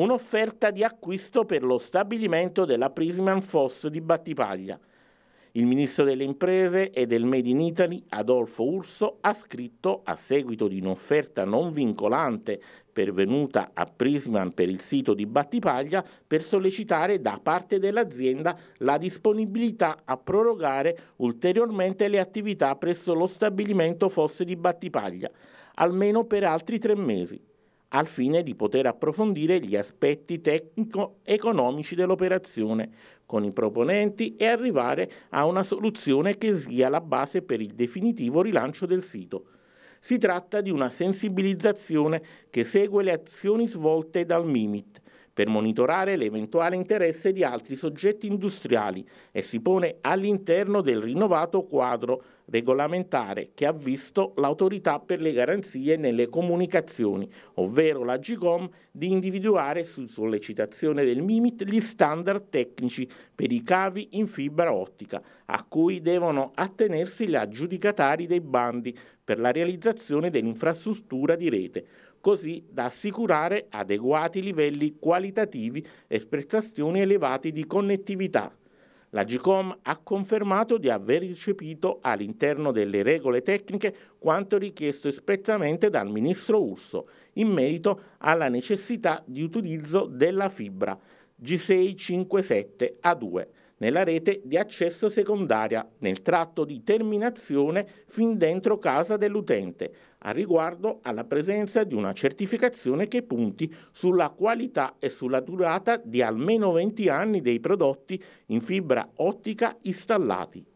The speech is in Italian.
un'offerta di acquisto per lo stabilimento della Prisman Foss di Battipaglia. Il ministro delle imprese e del Made in Italy, Adolfo Urso, ha scritto, a seguito di un'offerta non vincolante pervenuta a Prisman per il sito di Battipaglia, per sollecitare da parte dell'azienda la disponibilità a prorogare ulteriormente le attività presso lo stabilimento Fosse di Battipaglia, almeno per altri tre mesi al fine di poter approfondire gli aspetti tecnico-economici dell'operazione con i proponenti e arrivare a una soluzione che sia la base per il definitivo rilancio del sito. Si tratta di una sensibilizzazione che segue le azioni svolte dal MIMIT per monitorare l'eventuale interesse di altri soggetti industriali e si pone all'interno del rinnovato quadro regolamentare che ha visto l'autorità per le garanzie nelle comunicazioni, ovvero la GCOM, di individuare su sollecitazione del MIMIT gli standard tecnici per i cavi in fibra ottica, a cui devono attenersi gli aggiudicatari dei bandi per la realizzazione dell'infrastruttura di rete così da assicurare adeguati livelli qualitativi e prestazioni elevati di connettività. La GCOM ha confermato di aver recepito all'interno delle regole tecniche quanto richiesto espressamente dal ministro Urso in merito alla necessità di utilizzo della fibra G657A2 nella rete di accesso secondaria, nel tratto di terminazione fin dentro casa dell'utente, a riguardo alla presenza di una certificazione che punti sulla qualità e sulla durata di almeno 20 anni dei prodotti in fibra ottica installati.